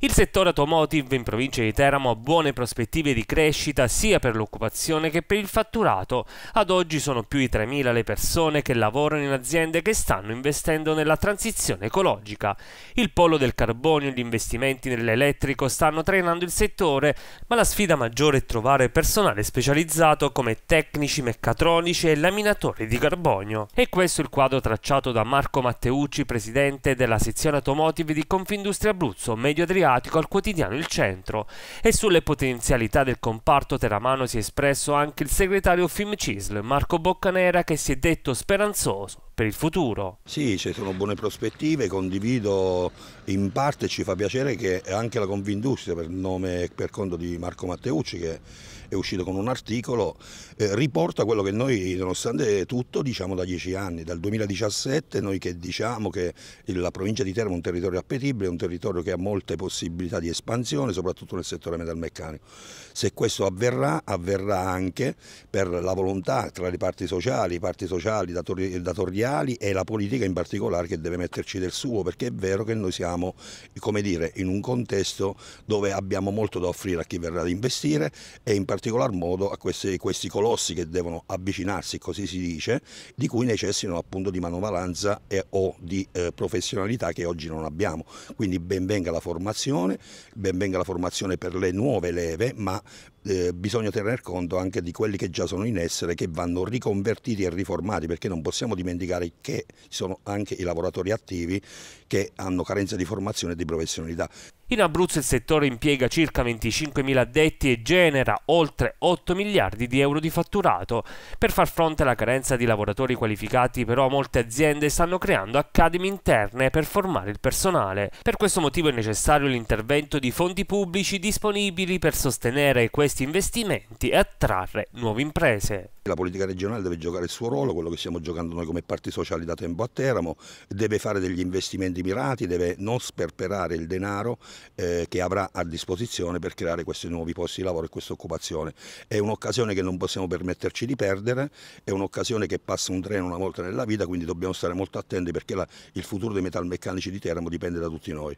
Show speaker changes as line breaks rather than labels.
Il settore automotive in provincia di Teramo ha buone prospettive di crescita sia per l'occupazione che per il fatturato. Ad oggi sono più di 3.000 le persone che lavorano in aziende che stanno investendo nella transizione ecologica. Il polo del carbonio e gli investimenti nell'elettrico stanno trainando il settore, ma la sfida maggiore è trovare personale specializzato come tecnici meccatronici e laminatori di carbonio. E questo è il quadro tracciato da Marco Matteucci, presidente della sezione automotive di Confindustria Abruzzo, Medio Adriatico Adriatico al quotidiano Il Centro e sulle potenzialità del comparto teramano si è espresso anche il segretario FIMCISL Marco Boccanera che si è detto speranzoso
per il futuro. Sì, ci sono buone prospettive, condivido in parte, ci fa piacere che anche la Confindustria, per nome e per conto di Marco Matteucci, che è uscito con un articolo, eh, riporta quello che noi, nonostante tutto, diciamo da dieci anni, dal 2017, noi che diciamo che la provincia di Teramo è un territorio appetibile, è un territorio che ha molte possibilità di espansione, soprattutto nel settore metalmeccanico. Se questo avverrà, avverrà anche per la volontà tra le parti sociali, i parti sociali, datori, datoriali, mondiali e la politica in particolare che deve metterci del suo, perché è vero che noi siamo come dire, in un contesto dove abbiamo molto da offrire a chi verrà ad investire e in particolar modo a questi, questi colossi che devono avvicinarsi, così si dice, di cui necessitano appunto di manovalanza e, o di eh, professionalità che oggi non abbiamo. Quindi ben venga la formazione, ben venga la formazione per le nuove leve, ma eh, bisogna tener conto anche di quelli che già sono in essere, che vanno riconvertiti e riformati, perché non possiamo dimenticare evidenziare che sono anche i lavoratori attivi che hanno carenza di formazione e di professionalità.
In Abruzzo il settore impiega circa 25.000 addetti e genera oltre 8 miliardi di euro di fatturato. Per far fronte alla carenza di lavoratori qualificati però molte aziende stanno creando accademie interne per formare il personale. Per questo motivo è necessario l'intervento di fondi pubblici disponibili per sostenere questi investimenti e attrarre nuove imprese.
La politica regionale deve giocare il suo ruolo, quello che stiamo giocando noi come parti sociali da tempo a Teramo, deve fare degli investimenti mirati, deve non sperperare il denaro eh, che avrà a disposizione per creare questi nuovi posti di lavoro e questa occupazione. È un'occasione che non possiamo permetterci di perdere, è un'occasione che passa un treno una volta nella vita, quindi dobbiamo stare molto attenti perché la, il futuro dei metalmeccanici di Teramo dipende da tutti noi.